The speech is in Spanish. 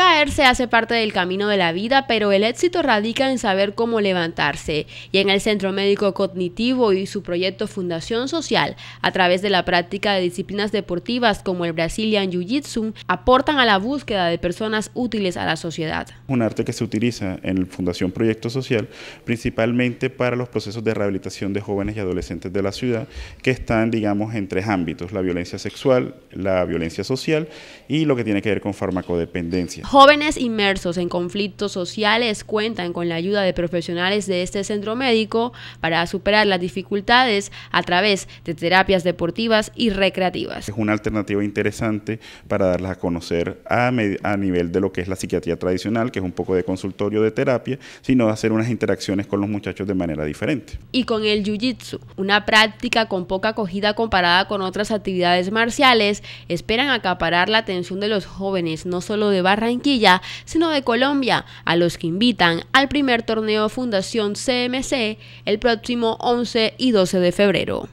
Caerse hace parte del camino de la vida, pero el éxito radica en saber cómo levantarse. Y en el Centro Médico Cognitivo y su proyecto Fundación Social, a través de la práctica de disciplinas deportivas como el Brazilian Jiu-Jitsu, aportan a la búsqueda de personas útiles a la sociedad. Un arte que se utiliza en Fundación Proyecto Social principalmente para los procesos de rehabilitación de jóvenes y adolescentes de la ciudad que están, digamos, en tres ámbitos, la violencia sexual, la violencia social y lo que tiene que ver con farmacodependencia. Jóvenes inmersos en conflictos sociales cuentan con la ayuda de profesionales de este centro médico para superar las dificultades a través de terapias deportivas y recreativas. Es una alternativa interesante para darlas a conocer a, nivel de lo que es la psiquiatría tradicional, que es un poco de consultorio de terapia, sino hacer unas interacciones con los muchachos de manera diferente. Y con el Jiu-Jitsu, una práctica con poca acogida comparada con otras actividades marciales, esperan acaparar la atención de los jóvenes, no solo de barra Barranquilla, sino de Colombia, a los que invitan al primer torneo Fundación CMC el próximo 11 y 12 de febrero.